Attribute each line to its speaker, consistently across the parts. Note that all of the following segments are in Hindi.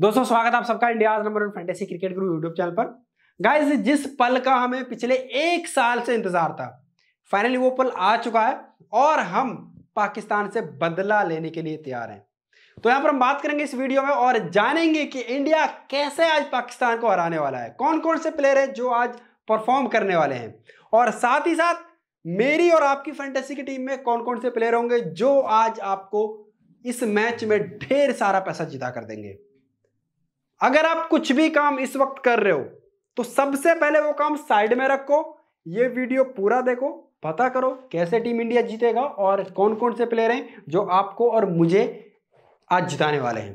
Speaker 1: दोस्तों स्वागत है आप सबका India number one fantasy cricket group YouTube channel पर गाइस जिस पल का हमें पिछले एक साल से इंतजार था फाइनली वो पल आ चुका है और हम पाकिस्तान से बदला लेने के लिए तैयार हैं तो यहां पर हम बात करेंगे इस वीडियो में और जानेंगे कि इंडिया कैसे आज पाकिस्तान को हराने वाला है कौन कौन से प्लेयर है जो आज परफॉर्म करने वाले हैं और साथ ही साथ मेरी और आपकी फैंटेसी की टीम में कौन कौन से प्लेयर होंगे जो आज आपको इस मैच में ढेर सारा पैसा जिता कर देंगे अगर आप कुछ भी काम इस वक्त कर रहे हो तो सबसे पहले वो काम साइड में रखो ये वीडियो पूरा देखो पता करो कैसे टीम इंडिया जीतेगा और कौन कौन से प्लेयर हैं जो आपको और मुझे आज जिताने वाले हैं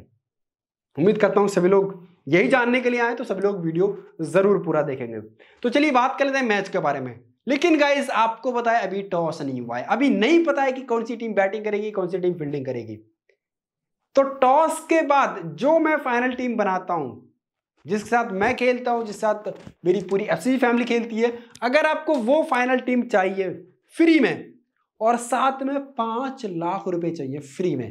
Speaker 1: उम्मीद करता हूं सभी लोग यही जानने के लिए आए तो सभी लोग वीडियो ज़रूर पूरा देखेंगे तो चलिए बात कर लेते हैं मैच के बारे में लेकिन गाइज आपको पता है अभी टॉस नहीं हुआ है अभी नहीं पता है कि कौन सी टीम बैटिंग करेगी कौन सी टीम फील्डिंग करेगी तो टॉस के बाद जो मैं फाइनल टीम बनाता हूं जिसके साथ मैं खेलता हूं जिसके साथ मेरी पूरी एफ फैमिली खेलती है अगर आपको वो फाइनल टीम चाहिए फ्री में और साथ में पांच लाख रुपए चाहिए फ्री में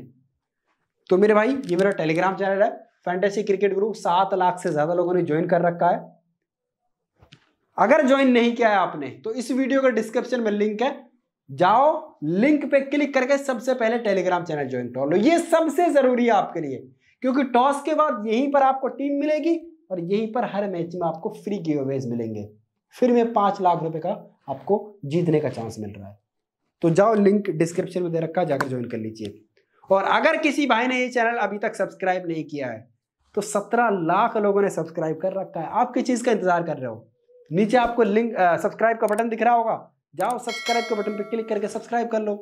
Speaker 1: तो मेरे भाई ये मेरा टेलीग्राम चैनल है फैंटेसी क्रिकेट ग्रुप सात लाख से ज़्यादा लोगों ने ज्वाइन कर रखा है अगर ज्वाइन नहीं किया है आपने तो इस वीडियो का डिस्क्रिप्शन में लिंक है जाओ लिंक पे क्लिक करके सबसे पहले टेलीग्राम चैनल ज्वाइन कर लो ये सबसे जरूरी है आपके लिए क्योंकि टॉस के बाद यहीं पर आपको टीम मिलेगी और यहीं पर हर मैच में आपको फ्री गिवेज मिलेंगे फिर में पांच लाख रुपए का आपको जीतने का चांस मिल रहा है तो जाओ लिंक डिस्क्रिप्शन में दे रखा जाकर ज्वाइन कर लीजिए और अगर किसी भाई ने ये चैनल अभी तक सब्सक्राइब नहीं किया है तो सत्रह लाख लोगों ने सब्सक्राइब कर रखा है आप किस चीज़ का इंतजार कर रहे हो नीचे आपको लिंक सब्सक्राइब का बटन दिख रहा होगा जाओ सब्सक्राइब के बटन पर क्लिक करके सब्सक्राइब कर लो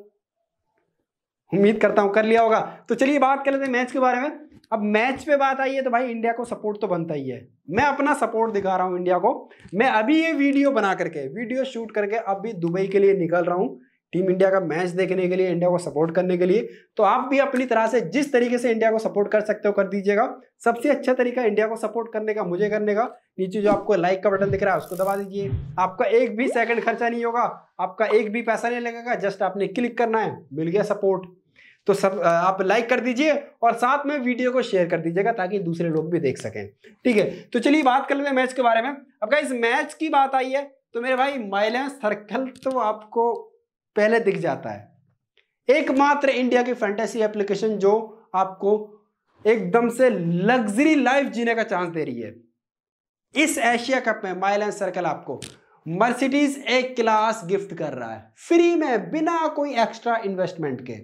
Speaker 1: उम्मीद करता हूं कर लिया होगा तो चलिए बात कर लेते हैं मैच के बारे में अब मैच पे बात आई है तो भाई इंडिया को सपोर्ट तो बनता ही है मैं अपना सपोर्ट दिखा रहा हूं इंडिया को मैं अभी ये वीडियो बना करके वीडियो शूट करके अभी दुबई के लिए निकल रहा हूं टीम इंडिया का मैच देखने के लिए इंडिया को सपोर्ट करने के लिए तो आप भी अपनी तरह से जिस तरीके से इंडिया को सपोर्ट कर सकते हो कर दीजिएगा सबसे अच्छा तरीका इंडिया को सपोर्ट करने का मुझे करने का नीचे जो आपको लाइक का बटन दिख रहा है उसको दबा दीजिए आपका एक भी सेकंड खर्चा नहीं होगा आपका एक भी पैसा नहीं लगेगा जस्ट आपने क्लिक करना है मिल गया सपोर्ट तो सब आप लाइक कर दीजिए और साथ में वीडियो को शेयर कर दीजिएगा ताकि दूसरे लोग भी देख सकें ठीक है तो चलिए बात कर लेते हैं मैच के बारे में अब इस मैच की बात आई है तो मेरे भाई माइलेंस सर्कल तो आपको पहले दिख जाता है एकमात्र इंडिया की फैंटेसी एप्लीकेशन जो आपको एकदम से लग्जरी लाइफ जीने का चांस दे रही है इस एशिया कप में माइल सर्कल आपको मर्सिडीज एक क्लास गिफ्ट कर रहा है फ्री में बिना कोई एक्स्ट्रा इन्वेस्टमेंट के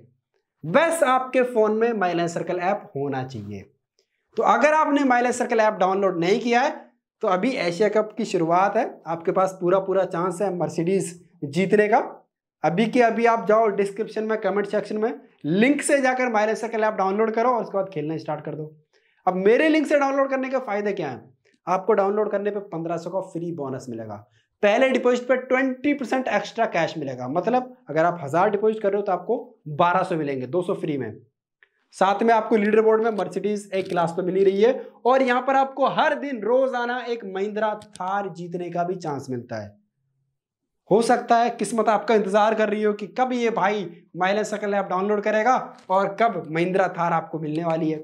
Speaker 1: बस आपके फ़ोन में माइल सर्कल ऐप होना चाहिए तो अगर आपने माइल सर्कल ऐप डाउनलोड नहीं किया है तो अभी एशिया कप की शुरुआत है आपके पास पूरा पूरा चांस है मर्सिडीज़ जीतने का अभी के अभी आप जाओ डिस्क्रिप्शन में कमेंट सेक्शन में लिंक से जाकर माइनस सर्कल ऐप डाउनलोड करो और उसके बाद खेलना स्टार्ट कर दो अब मेरे लिंक से डाउनलोड करने के फायदे क्या हैं आपको डाउनलोड करने पे 1500 का फ्री बोनस मिलेगा पहले डिपॉजिट पे 20 परसेंट एक्स्ट्रा कैश मिलेगा मतलब अगर आप हज़ार डिपॉजिट कर रहे हो तो आपको 1200 मिलेंगे 200 फ्री में साथ में आपको लीडर बोर्ड में मर्सिडीज एक क्लास तो मिली रही है और यहाँ पर आपको हर दिन रोजाना एक महिंद्रा थार जीतने का भी चांस मिलता है हो सकता है किस्मत आपका इंतजार कर रही हो कि कब ये भाई माइलेज सकल ऐप डाउनलोड करेगा और कब महिंद्रा थार आपको मिलने वाली है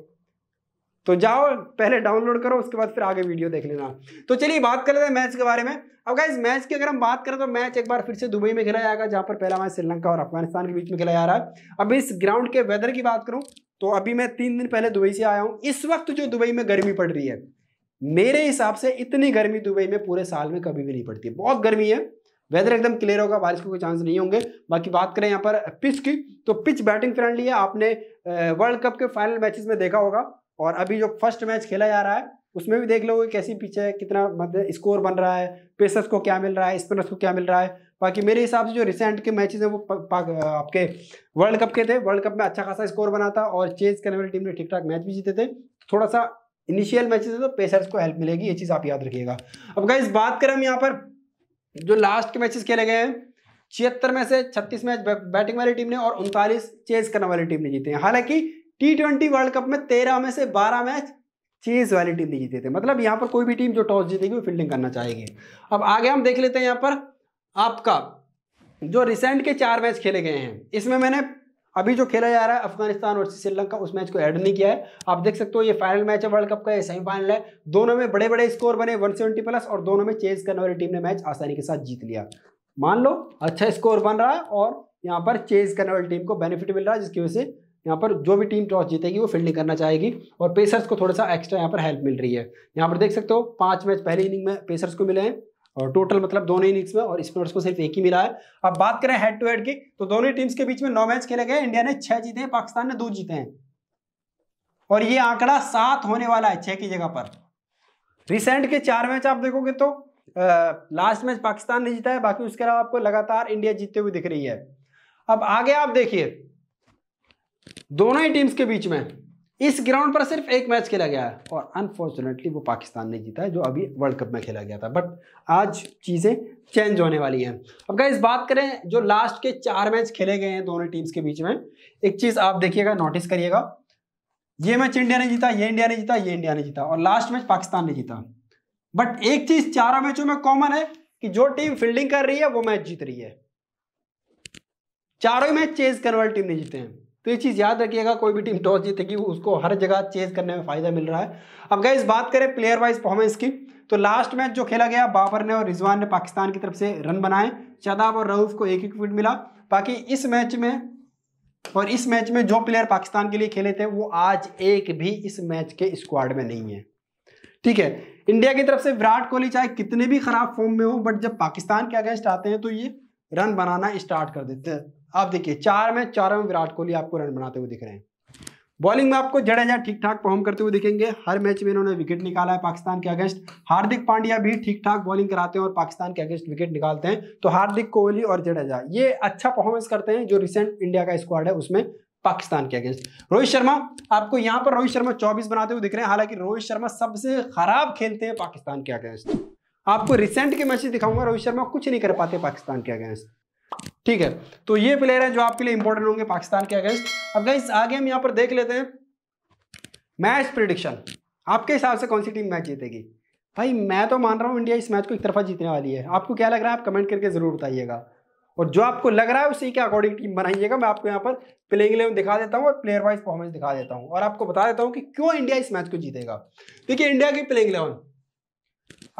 Speaker 1: तो जाओ पहले डाउनलोड करो उसके बाद फिर आगे वीडियो देख लेना तो चलिए बात कर लेते हैं मैच के बारे में अब गाइज मैच की अगर हम बात करें तो मैच एक बार फिर से दुबई में खेला जाएगा जहां पर पहला मैच श्रीलंका और अफगानिस्तान के बीच में खेला जा रहा है अब इस ग्राउंड के वेदर की बात करूं तो अभी मैं तीन दिन पहले दुबई से आया हूँ इस वक्त जो दुबई में गर्मी पड़ रही है मेरे हिसाब से इतनी गर्मी दुबई में पूरे साल में कभी भी नहीं पड़ती बहुत गर्मी है वेदर एकदम क्लियर होगा बारिश के कोई चांस नहीं होंगे बाकी बात करें यहाँ पर पिच की तो पिच बैटिंग फ्रेंडली है आपने वर्ल्ड कप के फाइनल मैचेस में देखा होगा और अभी जो फर्स्ट मैच खेला जा रहा है उसमें भी देख लो कैसी पिच है कितना मतलब स्कोर बन रहा है पेसर्स को क्या मिल रहा है स्पिनर्स को क्या मिल रहा है बाकी मेरे हिसाब से जो रिसेंट के मैचेस हैं वो आपके वर्ल्ड कप के थे वर्ल्ड कप में अच्छा खासा स्कोर बना था और चेंज करने वाली टीम ने ठीक ठाक मैच भी जीते थे थोड़ा सा इनिशियल मैचेस है तो पेसर्स को हेल्प मिलेगी ये चीज़ आप याद रखिएगा अब गाइज बात करें हम यहाँ पर जो लास्ट के मैचेस खेले गए हैं छिहत्तर में से छत्तीस मैच बैटिंग वाली टीम ने और उनतालीस चेज करने वाली टीम ने जीते हैं हालांकि टी ट्वेंटी वर्ल्ड कप में तेरह में से बारह मैच चेज वाली टीम ने जीते थे मतलब यहाँ पर कोई भी टीम जो टॉस जीतेगी वो फील्डिंग करना चाहेगी अब आगे हम देख लेते हैं यहाँ पर आपका जो रिसेंट के चार मैच खेले गए हैं इसमें मैंने अभी जो खेला जा रहा है अफगानिस्तान और श्रीलंका उस मैच को ऐड नहीं किया है आप देख सकते हो ये फाइनल मैच है वर्ल्ड कप का ये सेमीफाइनल है दोनों में बड़े बड़े स्कोर बने 170 प्लस और दोनों में चेंज करने वाली टीम ने मैच आसानी के साथ जीत लिया मान लो अच्छा स्कोर बन रहा है और यहाँ पर चेंज करने वाली टीम को बेनिफिट मिल रहा है जिसकी वजह से यहाँ पर जो भी टीम टॉस जीतेगी वो फील्डिंग करना चाहेगी और पेसर्स को थोड़ा सा एक्स्ट्रा यहाँ पर हेल्प मिल रही है यहाँ पर देख सकते हो पाँच मैच पहले इनिंग में पेसर्स को मिले हैं और टोटल मतलब दोनों इनिंग्स में और स्पिनर्स को सिर्फ एक ही मिला है अब बात करें हेड टू हेड की तो दोनों टीम्स के बीच में नौ मैच खेले गए इंडिया ने छह जीते हैं पाकिस्तान ने दो जीते हैं और ये आंकड़ा सात होने वाला है छह की जगह पर रिसेंट के चार मैच आप देखोगे तो आ, लास्ट मैच पाकिस्तान ने जीता है बाकी उसके अलावा आपको लगातार इंडिया जीतते हुए दिख रही है अब आगे आप देखिए दोनों ही टीम्स के बीच में इस ग्राउंड पर सिर्फ एक मैच खेला गया है और अनफॉर्चुनेटली वो पाकिस्तान ने जीता है जो अभी वर्ल्ड कप में खेला गया था बट आज चीज़ें चेंज होने वाली हैं अब गाइस बात करें जो लास्ट के चार मैच खेले गए हैं दोनों टीम्स के बीच में एक चीज़ आप देखिएगा नोटिस करिएगा ये मैच इंडिया ने जीता ये इंडिया ने जीता ये इंडिया ने जीता और लास्ट मैच पाकिस्तान ने जीता बट एक चीज़ चारों मैचों में कॉमन है कि जो टीम फील्डिंग कर रही है वो मैच जीत रही है चारों मैच चेज करने टीम ने जीते हैं तो ये चीज़ याद रखिएगा कोई भी टीम टॉस जीतेगी उसको हर जगह चेज करने में फ़ायदा मिल रहा है अब गए बात करें प्लेयर वाइज परफॉर्मेंस की तो लास्ट मैच जो खेला गया बाबर ने और रिजवान ने पाकिस्तान की तरफ से रन बनाए शादाब और रऊफ को एक एक विकेट मिला बाकी इस मैच में और इस मैच में जो प्लेयर पाकिस्तान के लिए खेले थे वो आज एक भी इस मैच के स्क्वाड में नहीं है ठीक है इंडिया की तरफ से विराट कोहली चाहे कितने भी खराब फॉर्म में हो बट जब पाकिस्तान के अगेंस्ट आते हैं तो ये रन बनाना स्टार्ट कर देते हैं आप देखिए चार में चारों में विराट कोहली आपको रन बनाते हुए दिख रहे हैं बॉलिंग में आपको जडेजा ठीक ठाक परफॉर्म करते हुए दिखेंगे हर मैच में इन्होंने विकेट निकाला है पाकिस्तान के अगेंस्ट हार्दिक पांड्या भी ठीक ठाक बॉलिंग कराते हैं और पाकिस्तान के अगेंस्ट विकेट निकालते हैं तो हार्दिक कोहली और जडेजा ये अच्छा परफॉर्मेंस करते हैं जो रिसेंट इंडिया का स्क्वाड है उसमें पाकिस्तान के अगेंस्ट रोहित शर्मा आपको यहाँ पर रोहित शर्मा चौबीस बनाते हुए दिख रहे हैं हालांकि रोहित शर्मा सबसे खराब खेलते हैं पाकिस्तान के अगेंस्ट आपको रिसेंट के मैच दिखाऊंगा रोहित शर्मा कुछ नहीं कर पाते पाकिस्तान के अगेंस्ट ठीक है तो ये प्लेयर है जो आपके लिए इंपॉर्टेंट होंगे पाकिस्तान के अगेंस्ट अब गाइस आगे हम यहां पर देख लेते हैं मैच प्रिडिक्शन आपके हिसाब से कौन सी टीम मैच जीतेगी भाई मैं तो मान रहा हूं इंडिया इस मैच को एक तरफा जीतने वाली है आपको क्या लग रहा है आप कमेंट करके ज़रूर बताइएगा और जो आपको लग रहा है उसी के अकॉर्डिंग टीम बनाइएगा मैं आपको यहाँ पर प्लेइंग इलेवन दिखा देता हूँ और प्लेयर वाइज परफॉर्मेंस दिखा देता हूँ और आपको बता देता हूँ कि क्यों इंडिया इस मैच को जीतेगा देखिए इंडिया की प्लेइंग इलेवन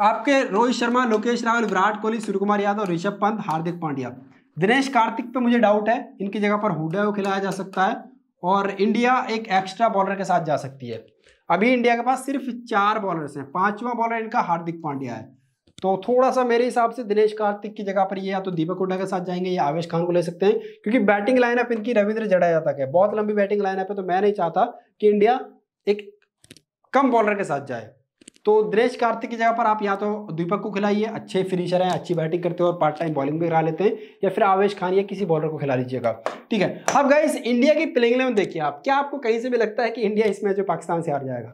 Speaker 1: आपके रोहित शर्मा लोकेश राहुल विराट कोहली सूर्य कुमार यादव ऋषभ पंत हार्दिक पांड्या दिनेश कार्तिक पे मुझे डाउट है इनकी जगह पर हुडा को खिलाया जा सकता है और इंडिया एक एक्स्ट्रा बॉलर के साथ जा सकती है अभी इंडिया के पास सिर्फ चार बॉलर्स हैं पांचवा बॉलर इनका हार्दिक पांड्या है तो थोड़ा सा मेरे हिसाब से दिनेश कार्तिक की जगह पर ये या तो दीपक हुडा के साथ जाएंगे या आवेश खान को ले सकते हैं क्योंकि बैटिंग लाइनअप इनकी रविंद्र जडेजा तक है बहुत लंबी बैटिंग लाइनअप है तो मैं नहीं चाहता कि इंडिया एक कम बॉलर के साथ जाए तो द्रेश कार्तिक की जगह पर आप या तो दीपक को खिलाइए अच्छे फिनिशर हैं अच्छी बैटिंग करते हैं और पार्ट टाइम बॉलिंग भी करा लेते हैं या फिर आवेश खान या किसी बॉलर को खिला लीजिएगा ठीक है अब गाइस इंडिया की प्लेइंग इलेवन देखिए आप क्या आपको कहीं से भी लगता है कि इंडिया इस मैच में पाकिस्तान से हार जाएगा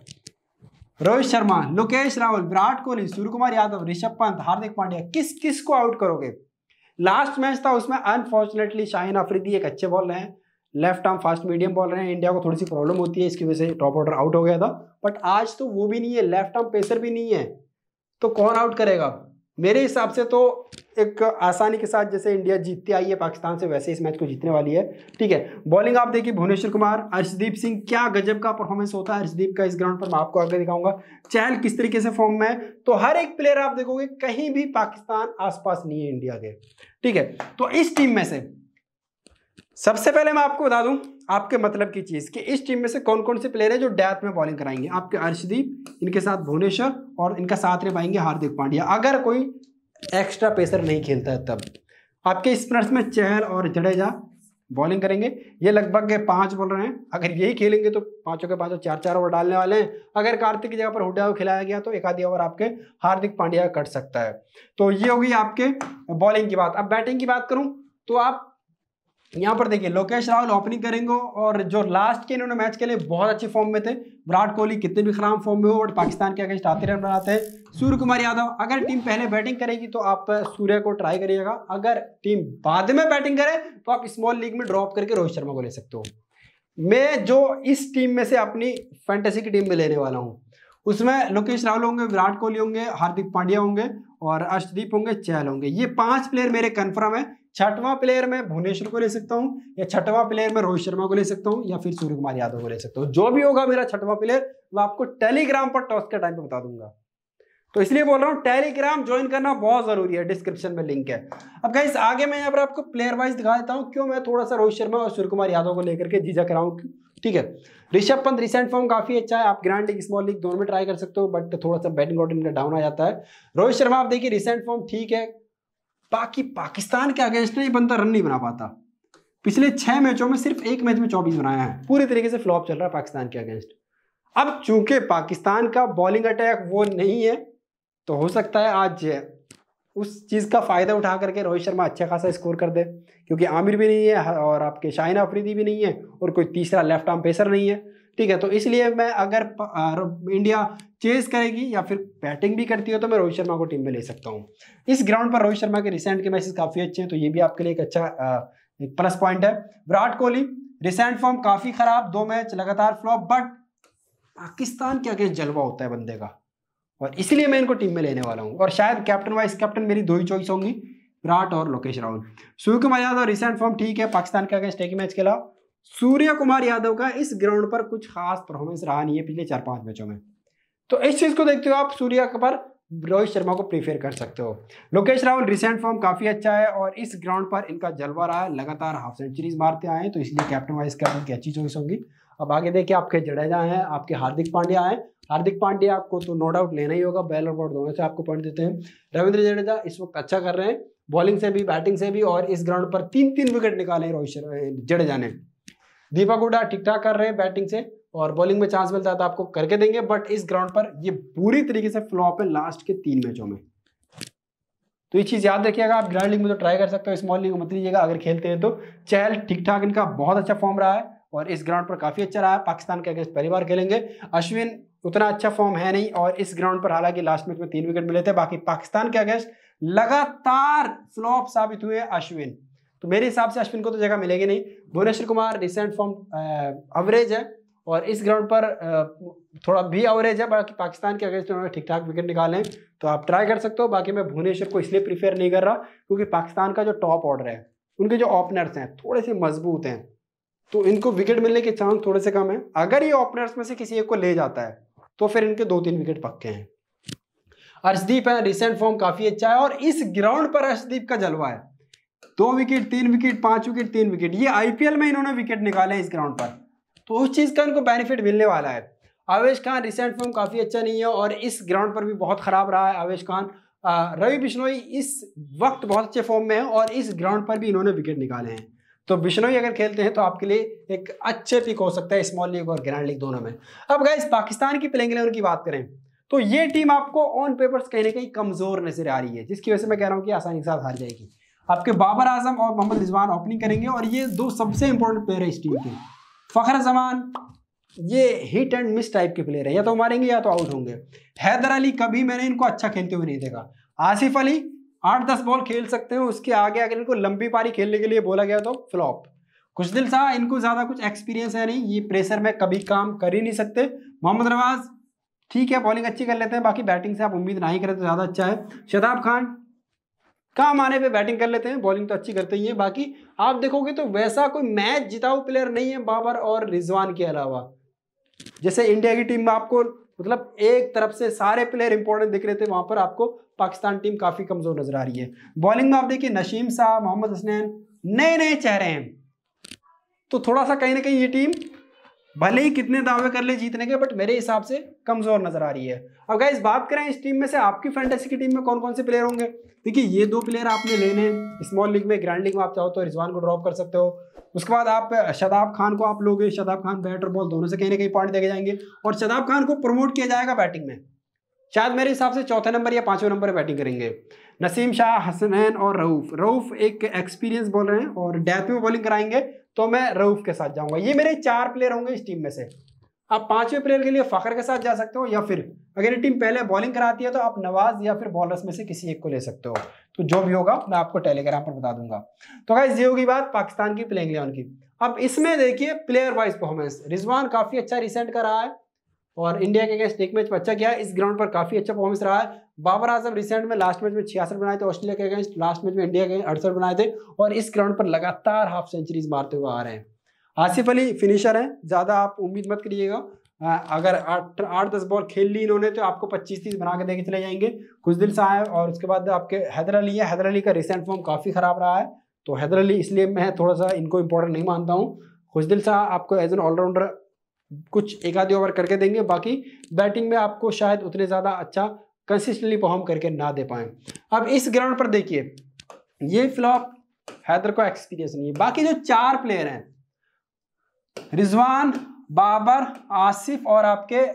Speaker 1: रोहित शर्मा लोकेश राहुल विराट कोहली सूर्य कुमार यादव ऋषभ पंत हार्दिक पांड्या किस किस को आउट करोगे लास्ट मैच था उसमें अनफॉर्चुनेटली शाहिन अफरीदी एक अच्छे बॉलर हैं left arm fast medium bowler हैं इंडिया को थोड़ी सी प्रॉब्लम होती है इसकी वजह से टॉप ऑर्डर आउट हो गया था बट आज तो वो भी नहीं है लेफ्ट आर्म पेसर भी नहीं है तो कौन आउट करेगा मेरे हिसाब से तो एक आसानी के साथ जैसे इंडिया जीतती आई है पाकिस्तान से वैसे इस मैच को जीतने वाली है ठीक है बॉलिंग आप देखिए भुवनेश्वर कुमार अर्शदीप सिंह क्या गजब का परफॉर्मेंस होता है अर्शदीप का इस ग्राउंड पर मैं आपको आगे दिखाऊंगा चहल किस तरीके से फॉर्म में है तो हर एक प्लेयर आप देखोगे कहीं भी पाकिस्तान आसपास नहीं है इंडिया के ठीक है तो इस टीम में से सबसे पहले मैं आपको बता दूं आपके मतलब की चीज़ कि इस टीम में से कौन कौन से प्लेयर हैं जो डेथ में बॉलिंग कराएंगे आपके अर्शदीप इनके साथ भुवनेश्वर और इनका साथ पाएंगे हार्दिक पांड्या अगर कोई एक्स्ट्रा पेसर नहीं खेलता है तब आपके स्पिनर्स में चहल और जडेजा बॉलिंग करेंगे ये लगभग के पाँच बॉलर हैं अगर यही खेलेंगे तो पाँचों के पाँचों चार चार ओवर डालने वाले हैं अगर कार्तिक की जगह पर हुडा को खिलाया गया तो एक आधी ओवर आपके हार्दिक पांड्या कट सकता है तो ये होगी आपके बॉलिंग की बात अब बैटिंग की बात करूँ तो आप यहाँ पर देखिए लोकेश राहुल ओपनिंग करेंगे और जो लास्ट के इन्होंने मैच के लिए बहुत अच्छे फॉर्म में थे विराट कोहली कितने भी खराब फॉर्म में हो और पाकिस्तान के अगेंस्ट आते रन बनाते हैं सूर्य कुमार यादव अगर टीम पहले बैटिंग करेगी तो आप सूर्य को ट्राई करिएगा अगर टीम बाद में बैटिंग करे तो आप स्मॉल लीग में ड्रॉप करके रोहित शर्मा को ले सकते हो मैं जो इस टीम में से अपनी फैंटेसी की टीम में लेने वाला हूँ उसमें लोकेश राहुल होंगे विराट कोहली होंगे हार्दिक पांड्या होंगे और अर्षदीप होंगे चहल होंगे ये पांच प्लेयर मेरे कन्फर्म है छठवां प्लेयर में भुवनेश्वर को ले सकता हूँ या छठवां प्लेयर में रोहित शर्मा को ले सकता हूं या फिर सूर्य कुमार यादव को ले सकता हूं जो भी होगा मेरा छठवां प्लेयर मैं आपको टेलीग्राम पर टॉस के टाइम पर बता दूंगा तो इसलिए बोल रहा हूं टेलीग्राम ज्वाइन करना बहुत जरूरी है डिस्क्रिप्शन में लिंक है अब गाइस आगे मैं यहाँ पर आपको प्लेयर वाइज दिखा देता हूँ क्यों मैं थोड़ा सा रोहित शर्मा और सूर्य कुमार यादव को लेकर के जीजा कराऊँ ठीक है ऋषभ पंत रिसेंट फॉर्म काफी अच्छा है आप ग्रैंड लीग स्मॉल लीग दोनों में ट्राई कर सकते हो बट थोड़ा सा बैटिंग ऑर्डर डाउन आ जाता है रोहित शर्मा आप देखिए रिसेंट फॉर्म ठीक है बाकी पाकिस्तान के अगेंस्ट में बनता बंदा रन नहीं बना पाता पिछले छह मैचों में सिर्फ एक मैच में चौबीस बनाया है पूरी तरीके से फ्लॉप चल रहा है पाकिस्तान के अगेंस्ट अब चूंकि पाकिस्तान का बॉलिंग अटैक वो नहीं है तो हो सकता है आज उस चीज़ का फ़ायदा उठा करके रोहित शर्मा अच्छा खासा स्कोर कर दे क्योंकि आमिर भी नहीं है और आपके शाहिना अफरीदी भी नहीं है और कोई तीसरा लेफ्ट आर्म पेसर नहीं है ठीक है तो इसलिए मैं अगर इंडिया चेस करेगी या फिर बैटिंग भी करती हो तो मैं रोहित शर्मा को टीम में ले सकता हूँ इस ग्राउंड पर रोहित शर्मा के रिसेंट के मैचेस काफ़ी अच्छे हैं तो ये भी आपके लिए एक अच्छा एक प्लस पॉइंट है विराट कोहली रिसेंट फॉर्म काफ़ी ख़राब दो मैच लगातार फ्लॉप बट पाकिस्तान के अगेंस्ट जलवा होता है बंदे का और इसलिए मैं इनको टीम में लेने वाला हूँ और शायद कैप्टन वाइस कैप्टन मेरी दो ही चॉइस होंगी विराट और लोकेश राहुल सूर्य कुमार यादव रिसेंट फॉर्म ठीक है पाकिस्तान के अगेंस्ट एक मैच खेला सूर्य कुमार यादव का इस ग्राउंड पर कुछ खास परफॉर्मेंस रहा नहीं है पिछले चार पांच मैचों में तो इस चीज़ को देखते हो आप सूर्य पर रोहित शर्मा को प्रीफेयर कर सकते हो लोकेश राहुल रिसेंट फॉर्म काफ़ी अच्छा है और इस ग्राउंड पर इनका जलवा रहा है लगातार हाफ सेंचुरीज मारते आए हैं तो इसलिए कैप्टन वाइस कैप्टन की अच्छी चॉइस होगी अब आगे देखिए आपके जडेजा हैं आपके हार्दिक पांड्या हैं हार्दिक पांड्या आपको तो नो डाउट लेना ही होगा बैल और बॉल दोनों से आपको पॉइंट देते हैं रविंद्र जडेजा इस वक्त अच्छा कर रहे हैं बॉलिंग से भी बैटिंग से भी और इस ग्राउंड पर तीन तीन विकेट निकाले रोहित शर्मा जडेजा ने दीपक हुडा ठीक ठाक कर रहे हैं बैटिंग से और बॉलिंग में चांस मिलता है तो आपको करके देंगे बट इस ग्राउंड पर ये पूरी तरीके से फ्लॉप है लास्ट के तीन मैचों में तो ये चीज़ याद रखिएगा आप ग्रैंड लीग में तो ट्राई कर सकते हो स्मॉल लीग में मत लीजिएगा अगर खेलते हैं तो चहल ठीक ठाक इनका बहुत अच्छा फॉर्म रहा है और इस ग्राउंड पर काफ़ी अच्छा रहा है पाकिस्तान के अगेंस्ट पहली बार खेलेंगे अश्विन उतना अच्छा फॉर्म है नहीं और इस ग्राउंड पर हालांकि लास्ट मैच में तीन विकेट मिले थे बाकी पाकिस्तान के अगेंस्ट लगातार फ्लॉप साबित हुए अश्विन तो मेरे हिसाब से अश्विन को तो जगह मिलेगी नहीं Bhuvneshwar Kumar recent form average है और इस ग्राउंड पर थोड़ा भी एवरेज है बाकी पाकिस्तान के अगेंस्ट उन्होंने ठीक ठाक विकेट निकाले तो आप ट्राई कर सकते हो बाकी मैं भुवनेश्वर को इसलिए प्रीफेयर नहीं कर रहा क्योंकि पाकिस्तान का जो टॉप ऑर्डर है उनके जो ओपनर्स हैं थोड़े से मजबूत हैं तो इनको विकेट मिलने के चांस थोड़े से कम है अगर ये ओपनर्स में से किसी एक को ले जाता है तो फिर इनके दो तीन विकेट पक्के हैं अर्शदीप है रिसेंट फॉर्म काफ़ी अच्छा है और इस ग्राउंड पर अर्शदीप का जलवा है दो विकेट तीन विकेट पांच विकेट तीन विकेट ये आईपीएल में इन्होंने विकेट निकाले इस ग्राउंड पर तो उस चीज़ का इनको बेनिफिट मिलने वाला है आवेश खान रिसेंट फॉर्म काफ़ी अच्छा नहीं है और इस ग्राउंड पर भी बहुत ख़राब रहा है आवेश खान रवि बिश्नोई इस वक्त बहुत अच्छे फॉर्म में है और इस ग्राउंड पर भी इन्होंने विकेट निकाले हैं तो बिश्नोई अगर खेलते हैं तो आपके लिए एक अच्छे पिक हो सकता है स्मॉल लीग और ग्रैंड लीग दोनों में अब इस पाकिस्तान की प्लेइंग इलेवन की बात करें तो ये टीम आपको ऑन पेपर्स कहीं ना कहीं कमज़ोर नजर आ रही है जिसकी वजह से मैं कह रहा हूँ कि आसानी के साथ हार जाएगी आपके बाबर आजम और मोहम्मद रिजवान ओपनिंग करेंगे और ये दो सबसे इंपॉर्टेंट प्लेयर है इस टीम के फ़खर जमान ये हिट एंड मिस टाइप के प्लेयर है या तो मारेंगे या तो आउट होंगे हैदर अली कभी मैंने इनको अच्छा खेलते हुए नहीं देखा आसिफ अली आठ दस बॉल खेल सकते हैं उसके आगे अगर इनको लंबी पारी खेलने के लिए बोला गया तो फ्लॉप कुछ दिल सा इनको ज़्यादा कुछ एक्सपीरियंस है नहीं ये प्रेशर में कभी काम कर ही नहीं सकते मोहम्मद नवाज ठीक है बॉलिंग अच्छी कर लेते हैं बाकी बैटिंग से आप उम्मीद नहीं करें तो ज़्यादा अच्छा है शताब खान काम आने पे बैटिंग कर लेते हैं बॉलिंग तो अच्छी करते ही है बाकी आप देखोगे तो वैसा कोई मैच जिताऊ प्लेयर नहीं है बाबर और रिजवान के अलावा जैसे इंडिया की टीम में आपको मतलब एक तरफ से सारे प्लेयर इंपॉर्टेंट दिख रहे थे वहां पर आपको पाकिस्तान टीम काफी कमजोर नजर आ रही है बॉलिंग में आप देखिए नशीम शाह मोहम्मद हसनैन नए नए चेहरे हैं तो थोड़ा सा कहीं ना कहीं ये टीम भले ही कितने दावे कर ले जीतने के बट मेरे हिसाब से कमजोर नजर आ रही है अब गाइज बात करें इस टीम में से आपकी फैंटेसी की टीम में कौन कौन से प्लेयर होंगे देखिए ये दो प्लेयर आपने लेने हैं स्मॉल लीग में ग्रैंड लीग में आप चाहो तो रिजवान को ड्रॉप कर सकते हो उसके बाद आप शदाब खान को आप लोगे शदाब खान बैट और बॉल दोनों से कहीं ना कहीं पॉइंट देखे जाएंगे और शदाब खान को प्रमोट किया जाएगा बैटिंग में शायद मेरे हिसाब से चौथे नंबर या पांचवें नंबर बैटिंग करेंगे नसीम शाह हसनैन और रऊफ रऊफ एक एक्सपीरियंस बॉलर हैं और डेथ में बॉलिंग कराएंगे तो मैं रऊफ के साथ जाऊंगा ये मेरे चार प्लेयर होंगे इस टीम में से आप पांचवें प्लेयर के लिए फखर के साथ जा सकते हो या फिर अगर ये टीम पहले बॉलिंग कराती है तो आप नवाज या फिर बॉलर्स में से किसी एक को ले सकते हो तो जो भी होगा मैं आपको टेलीग्राम पर बता दूंगा तो ये होगी बात पाकिस्तान की प्लेइंग लेवन की अब इसमें देखिए प्लेयर वाइज परफॉर्मेंस रिजवान काफी अच्छा रिसेंट कर रहा है और इंडिया के अगेंस्ट एक मैच में अच्छा किया इस ग्राउंड पर काफ़ी अच्छा परफॉर्मेंस रहा है बाबर आजम रिसेंट में लास्ट मैच में छियासठ बनाए थे ऑस्ट्रेलिया के अगेंस्ट लास्ट मैच में इंडिया के अड़सठ बनाए थे और इस ग्राउंड पर लगातार हाफ सेंचुरीज मारते हुए आ रहे हैं आसिफ अली फिनिशर हैं ज़्यादा आप उम्मीद मत करिएगा अगर आठ आठ दस बॉल खेल ली इन्होंने तो आपको पच्चीस तीस बना के देके चले जाएंगे कुछ दिल से आए और उसके बाद आपके हैदर अली है हैदर अली का रिसेंट फॉर्म काफ़ी ख़राब रहा है तो हैदर अली इसलिए मैं थोड़ा सा इनको इम्पोर्टेंट नहीं मानता हूँ कुछ दिल सा आपको एज एन ऑलराउंडर कुछ एक आधे ओवर करके देंगे बाकी बैटिंग में आपको शायद उतने ज़्यादा अच्छा कंसिस्टेंटली परफॉर्म करके ना दे पाए अब इस ग्राउंड पर देखिए ये फ्लॉप हैदर को एक्सपीरियंस नहीं है बाकी जो चार प्लेयर हैं रिजवान बाबर आसिफ और आपके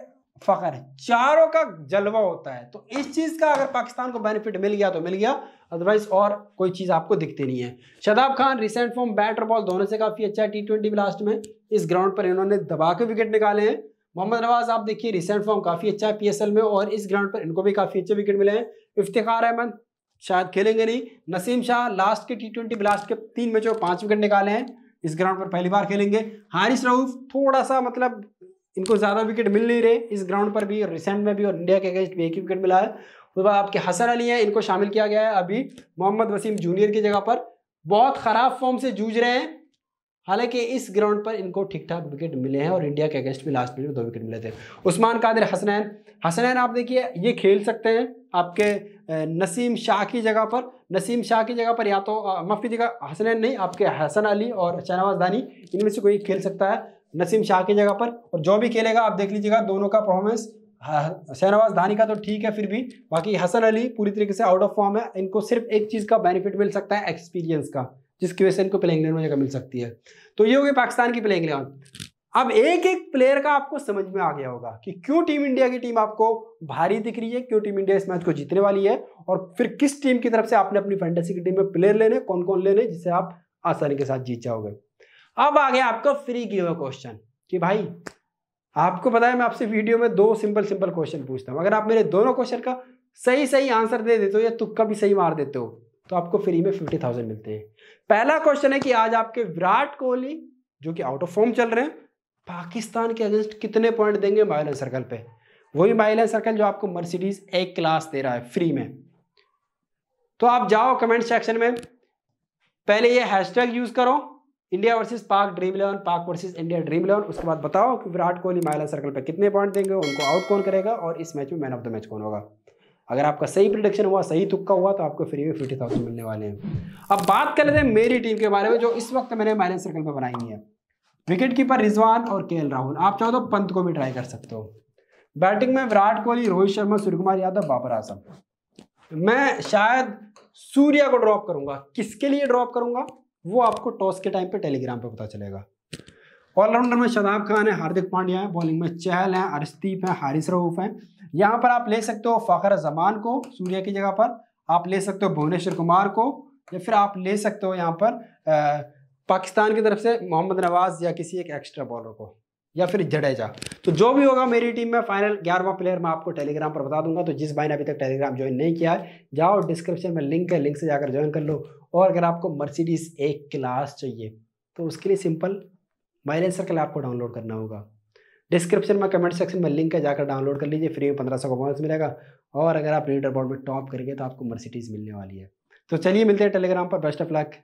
Speaker 1: फखर चारों का जलवा होता है तो इस चीज़ का अगर पाकिस्तान को बेनिफिट मिल गया तो मिल गया अदरवाइज और कोई चीज़ आपको दिखती नहीं है Shadab Khan recent form bat और बॉल दोनों से काफ़ी अच्छा है टी ट्वेंटी लास्ट में इस ग्राउंड पर इन्होंने दबा के विकेट निकाले हैं मोहम्मद नवाज आप देखिए रिसेंट फॉर्म काफ़ी अच्छा है पीएसएल में और इस ग्राउंड पर इनको भी काफ़ी अच्छे विकेट मिले हैं इफ्तार अहमद शायद खेलेंगे नहीं नसीम शाह लास्ट के टी ट्वेंटी ब्लास्ट के तीन मैचों में पाँच विकेट निकाले हैं इस ग्राउंड पर पहली बार खेलेंगे हारिस रऊफ थोड़ा सा मतलब इनको ज़्यादा विकेट मिल नहीं रहे इस ग्राउंड पर भी और रिसेंट में भी और इंडिया के अगेंस्ट भी एक ही विकेट मिला है उसके तो बाद आपके हसन अली हैं इनको शामिल किया गया है अभी मोहम्मद वसीम जूनियर की जगह पर बहुत ख़राब फॉर्म से जूझ रहे हैं हालांकि इस ग्राउंड पर इनको ठीक ठाक विकेट मिले हैं और इंडिया के अगेंस्ट में लास्ट में दो विकेट मिले थे उस्मान कादिर हसनैन हसनैन आप देखिए ये खेल सकते हैं आपके नसीम शाह की जगह पर नसीम शाह की जगह पर या तो की जगह हसनैन नहीं आपके हसन अली और शहनवाज दानी इनमें से कोई खेल सकता है नसीम शाह की जगह पर और जो भी खेलेगा आप देख लीजिएगा दोनों का परफॉर्मेंस हाँ, हाँ, शहनवाज धानी का तो ठीक है फिर भी बाकी हसन अली पूरी तरीके से आउट ऑफ फॉर्म है इनको सिर्फ एक चीज़ का बेनिफिट मिल सकता है एक्सपीरियंस का जिसकी वजह से इनको प्लेइंग में जगह मिल सकती है तो ये हो गया पाकिस्तान की प्लेइंग इलेवन अब एक एक प्लेयर का आपको समझ में आ गया होगा कि क्यों टीम इंडिया की टीम आपको भारी दिख रही है क्यों टीम इंडिया इस मैच को जीतने वाली है और फिर किस टीम की तरफ से आपने अपनी फैंटेसी की टीम में प्लेयर लेने कौन कौन लेने जिससे आप आसानी के साथ जीत जाओगे अब आ गया आपका फ्री गिव क्वेश्चन कि भाई आपको पता है मैं आपसे वीडियो में दो सिंपल सिंपल क्वेश्चन पूछता हूँ अगर आप मेरे दोनों क्वेश्चन का सही सही आंसर दे देते हो या तुक्का भी सही मार देते हो तो आपको फ्री में फिफ्टी थाउजेंड मिलते हैं पहला क्वेश्चन है कि आज आपके विराट कोहली जो कि आउट ऑफ फॉर्म चल रहे हैं पाकिस्तान के अगेंस्ट कितने पॉइंट देंगे माइलन सर्कल पे वही माइलन सर्कल जो आपको मर्सिडीज एक क्लास दे रहा है फ्री में तो आप जाओ कमेंट सेक्शन में पहले ये हैशटैग यूज़ करो India versus Pak dream eleven Pak versus India dream eleven उसके बाद बताओ कि विराट कोहली माइला सर्कल पर कितने पॉइंट देंगे उनको आउट कौन करेगा और इस मैच में मैन ऑफ द मैच कौन होगा अगर आपका सही प्रिडिक्शन हुआ सही तुक्का हुआ तो आपको फ्री में फिफ्टी थाउजेंड मिलने वाले हैं अब बात कर लेते हैं मेरी टीम के बारे में जो इस वक्त मैंने माइनस सर्कल पर बनाई है विकेट कीपर रिजवान और के राहुल आप चाहो तो पंत को भी ट्राई कर सकते हो बैटिंग में विराट कोहली रोहित शर्मा सूर्य कुमार यादव बाबर आजम मैं शायद सूर्या को ड्रॉप करूंगा किसके लिए ड्रॉप करूंगा वो आपको टॉस के टाइम पे टेलीग्राम पे पता चलेगा ऑलराउंडर में शदाब खान है हार्दिक पांड्या है बॉलिंग में चहल है अर्शदीप है हारिस रऊफ है यहाँ पर आप ले सकते हो फ़खर जमान को सूर्या की जगह पर आप ले सकते हो भुवनेश्वर कुमार को या फिर आप ले सकते हो यहाँ पर आ, पाकिस्तान की तरफ से मोहम्मद नवाज़ या किसी एक एक्स्ट्रा बॉलर को या फिर जडेजा तो जो भी होगा मेरी टीम में फाइनल ग्यारहवा प्लेयर मैं आपको टेलीग्राम पर बता दूंगा तो जिस भाई ने अभी तक टेलीग्राम ज्वाइन नहीं किया है जाओ डिस्क्रिप्शन में लिंक है लिंक से जाकर ज्वाइन कर लो और अगर आपको मर्सिडीज एक क्लास चाहिए तो उसके लिए सिंपल माइलेज सर्कल आपको डाउनलोड करना होगा डिस्क्रिप्शन में कमेंट सेक्शन में लिंक है जाकर डाउनलोड कर लीजिए फ्री में पंद्रह सौ का मिलेगा और अगर आप रीडर बोर्ड में टॉप करेंगे तो आपको मर्सिडीज़ मिलने वाली है तो चलिए मिलते हैं टेलीग्राम पर बेस्ट ऑफ लक